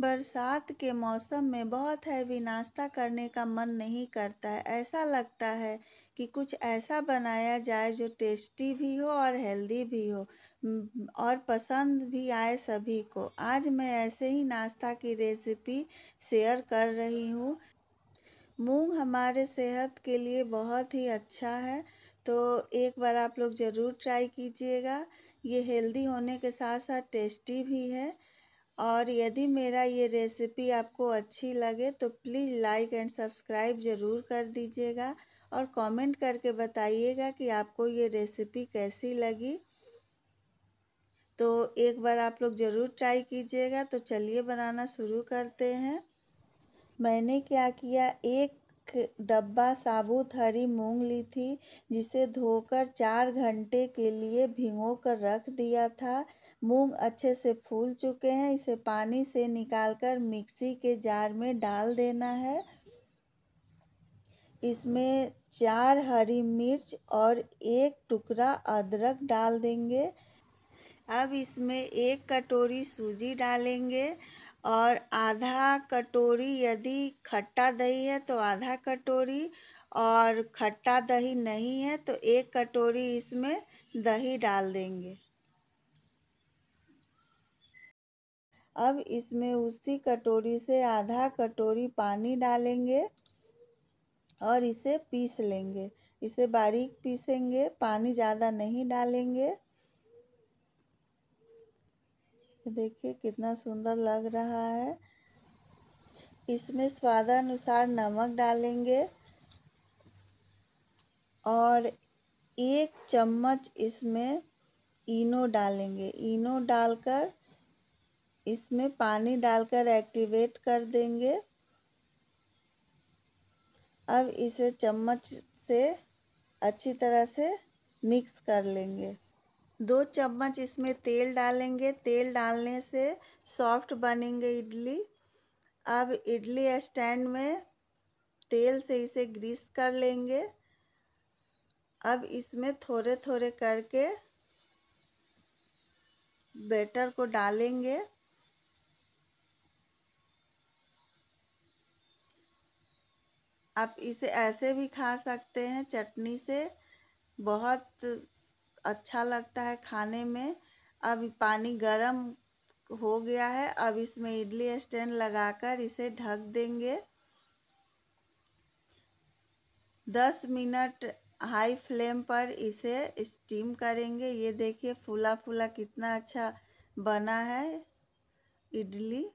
बरसात के मौसम में बहुत हैवी नाश्ता करने का मन नहीं करता है ऐसा लगता है कि कुछ ऐसा बनाया जाए जो टेस्टी भी हो और हेल्दी भी हो और पसंद भी आए सभी को आज मैं ऐसे ही नाश्ता की रेसिपी शेयर कर रही हूँ मूंग हमारे सेहत के लिए बहुत ही अच्छा है तो एक बार आप लोग ज़रूर ट्राई कीजिएगा ये हेल्दी होने के साथ साथ टेस्टी भी है और यदि मेरा ये रेसिपी आपको अच्छी लगे तो प्लीज़ लाइक एंड सब्सक्राइब ज़रूर कर दीजिएगा और कमेंट करके बताइएगा कि आपको ये रेसिपी कैसी लगी तो एक बार आप लोग ज़रूर ट्राई कीजिएगा तो चलिए बनाना शुरू करते हैं मैंने क्या किया एक डब्बा साबुत हरी मूंग ली थी जिसे धोकर चार घंटे के लिए भिगो कर रख दिया था मूंग अच्छे से फूल चुके हैं इसे पानी से निकालकर मिक्सी के जार में डाल देना है इसमें चार हरी मिर्च और एक टुकड़ा अदरक डाल देंगे अब इसमें एक कटोरी सूजी डालेंगे और आधा कटोरी यदि खट्टा दही है तो आधा कटोरी और खट्टा दही नहीं है तो एक कटोरी इसमें दही डाल देंगे अब इसमें उसी कटोरी से आधा कटोरी पानी डालेंगे और इसे पीस लेंगे इसे बारीक पीसेंगे पानी ज़्यादा नहीं डालेंगे देखिए कितना सुंदर लग रहा है इसमें स्वादानुसार नमक डालेंगे और एक चम्मच इसमें इनो डालेंगे इनो डालकर इसमें पानी डालकर एक्टिवेट कर देंगे अब इसे चम्मच से अच्छी तरह से मिक्स कर लेंगे दो चम्मच इसमें तेल डालेंगे तेल डालने से सॉफ्ट बनेंगे इडली अब इडली स्टैंड में तेल से इसे ग्रीस कर लेंगे अब इसमें थोड़े थोड़े करके बेटर को डालेंगे आप इसे ऐसे भी खा सकते हैं चटनी से बहुत अच्छा लगता है खाने में अब पानी गरम हो गया है अब इसमें इडली स्टैंड लगाकर इसे ढक देंगे दस मिनट हाई फ्लेम पर इसे स्टीम करेंगे ये देखिए फूला फूला कितना अच्छा बना है इडली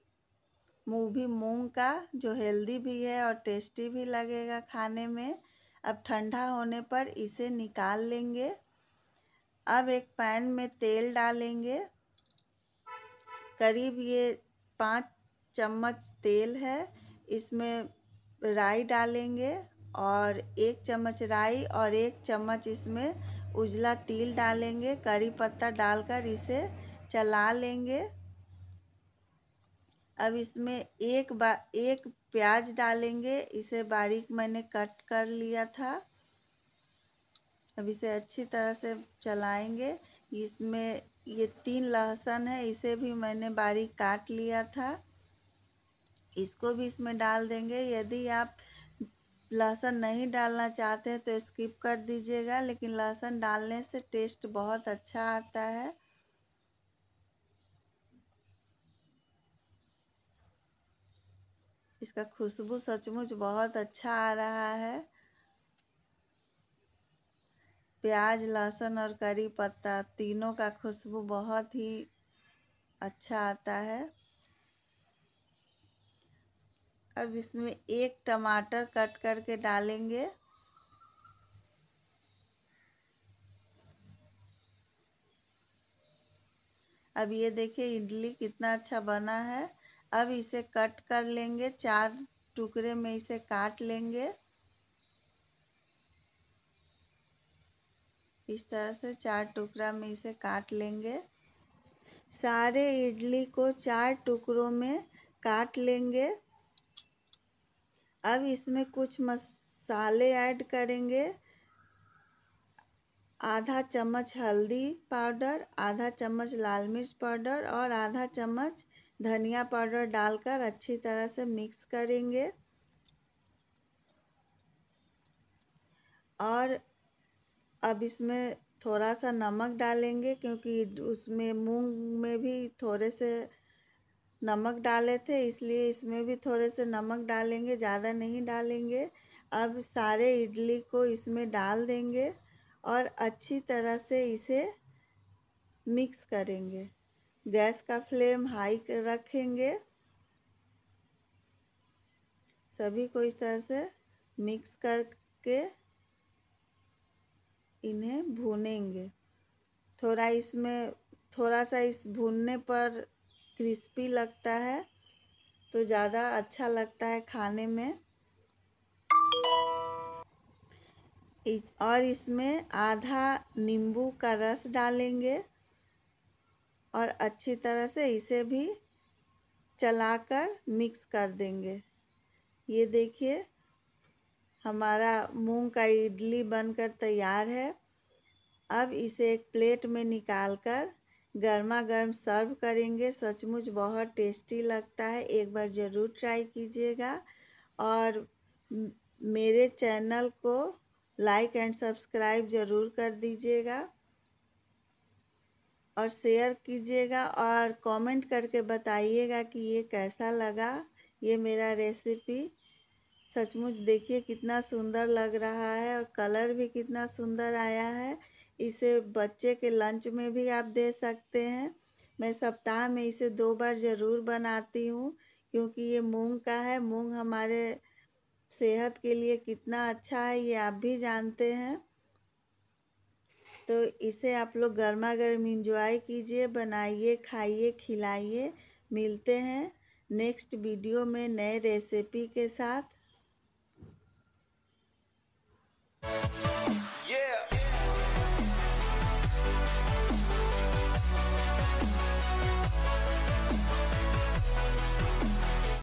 मूवी मूंग का जो हेल्दी भी है और टेस्टी भी लगेगा खाने में अब ठंडा होने पर इसे निकाल लेंगे अब एक पैन में तेल डालेंगे करीब ये पाँच चम्मच तेल है इसमें राई डालेंगे और एक चम्मच राई और एक चम्मच इसमें उजला तिल डालेंगे करी पत्ता डालकर इसे चला लेंगे अब इसमें एक बा एक प्याज डालेंगे इसे बारीक मैंने कट कर लिया था अब इसे अच्छी तरह से चलाएंगे इसमें ये तीन लहसुन है इसे भी मैंने बारीक काट लिया था इसको भी इसमें डाल देंगे यदि आप लहसुन नहीं डालना चाहते हैं तो स्किप कर दीजिएगा लेकिन लहसुन डालने से टेस्ट बहुत अच्छा आता है इसका खुशबू सचमुच बहुत अच्छा आ रहा है प्याज लहसुन और करी पत्ता तीनों का खुशबू बहुत ही अच्छा आता है अब इसमें एक टमाटर कट करके डालेंगे अब ये देखिए इडली कितना अच्छा बना है अब इसे कट कर लेंगे चार टुकड़े में इसे काट लेंगे इस तरह से चार टुकड़ा में इसे काट लेंगे सारे इडली को चार टुकड़ों में काट लेंगे अब इसमें कुछ मसाले ऐड करेंगे आधा चम्मच हल्दी पाउडर आधा चम्मच लाल मिर्च पाउडर और आधा चम्मच धनिया पाउडर डालकर अच्छी तरह से मिक्स करेंगे और अब इसमें थोड़ा सा नमक डालेंगे क्योंकि उसमें मूंग में भी थोड़े से नमक डाले थे इसलिए इसमें भी थोड़े से नमक डालेंगे ज़्यादा नहीं डालेंगे अब सारे इडली को इसमें डाल देंगे और अच्छी तरह से इसे मिक्स करेंगे गैस का फ्लेम हाई कर रखेंगे सभी को इस तरह से मिक्स करके इन्हें भूनेंगे थोड़ा इसमें थोड़ा सा इस भूनने पर क्रिस्पी लगता है तो ज़्यादा अच्छा लगता है खाने में इस और इसमें आधा नींबू का रस डालेंगे और अच्छी तरह से इसे भी चलाकर मिक्स कर देंगे ये देखिए हमारा मूंग का इडली बनकर तैयार है अब इसे एक प्लेट में निकाल कर गर्मा गर्म सर्व करेंगे सचमुच बहुत टेस्टी लगता है एक बार ज़रूर ट्राई कीजिएगा और मेरे चैनल को लाइक एंड सब्सक्राइब ज़रूर कर दीजिएगा और शेयर कीजिएगा और कमेंट करके बताइएगा कि ये कैसा लगा ये मेरा रेसिपी सचमुच देखिए कितना सुंदर लग रहा है और कलर भी कितना सुंदर आया है इसे बच्चे के लंच में भी आप दे सकते हैं मैं सप्ताह में इसे दो बार ज़रूर बनाती हूँ क्योंकि ये मूंग का है मूंग हमारे सेहत के लिए कितना अच्छा है ये आप भी जानते हैं तो इसे आप लोग गर्मा गर्म इंजॉय कीजिए बनाइए खाइए खिलाइए मिलते हैं नेक्स्ट वीडियो में नए रेसिपी के साथ yeah.